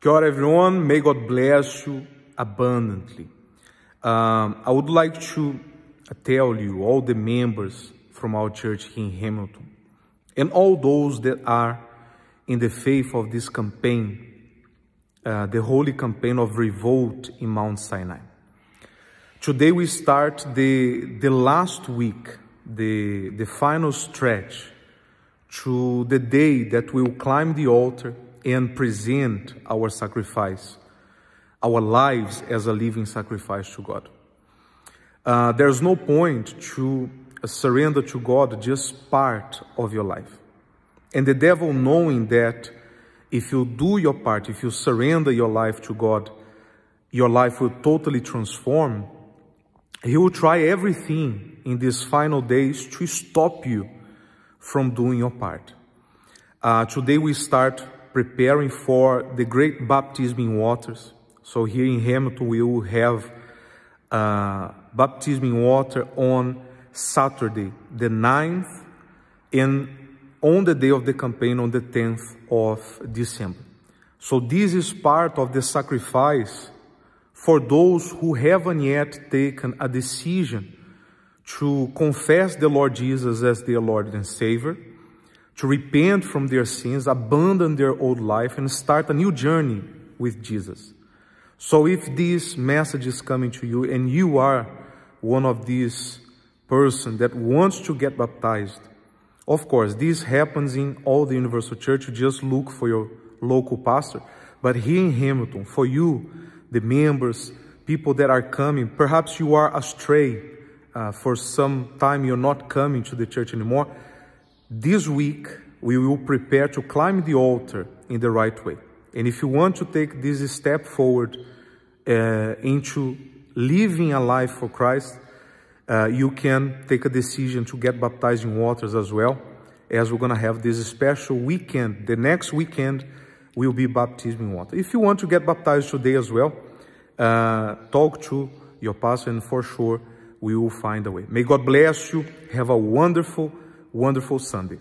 God, everyone. May God bless you abundantly. Um, I would like to tell you, all the members from our church here in Hamilton, and all those that are in the faith of this campaign, uh, the holy campaign of revolt in Mount Sinai. Today we start the, the last week, the, the final stretch to the day that we will climb the altar and present our sacrifice, our lives as a living sacrifice to God. Uh, there's no point to surrender to God just part of your life. And the devil, knowing that if you do your part, if you surrender your life to God, your life will totally transform. He will try everything in these final days to stop you from doing your part. Uh, today we start preparing for the great baptism in waters. So here in Hamilton, we will have uh, baptism in water on Saturday, the 9th, and on the day of the campaign, on the 10th of December. So this is part of the sacrifice for those who haven't yet taken a decision to confess the Lord Jesus as their Lord and Savior, to repent from their sins, abandon their old life, and start a new journey with Jesus. So if this message is coming to you and you are one of these person that wants to get baptized, of course, this happens in all the universal church. You just look for your local pastor. But here in Hamilton, for you, the members, people that are coming, perhaps you are astray uh, for some time, you're not coming to the church anymore. This week, we will prepare to climb the altar in the right way. And if you want to take this step forward uh, into living a life for Christ, uh, you can take a decision to get baptized in waters as well, as we're going to have this special weekend. The next weekend will be baptism in water. If you want to get baptized today as well, uh, talk to your pastor, and for sure we will find a way. May God bless you. Have a wonderful wonderful Sunday.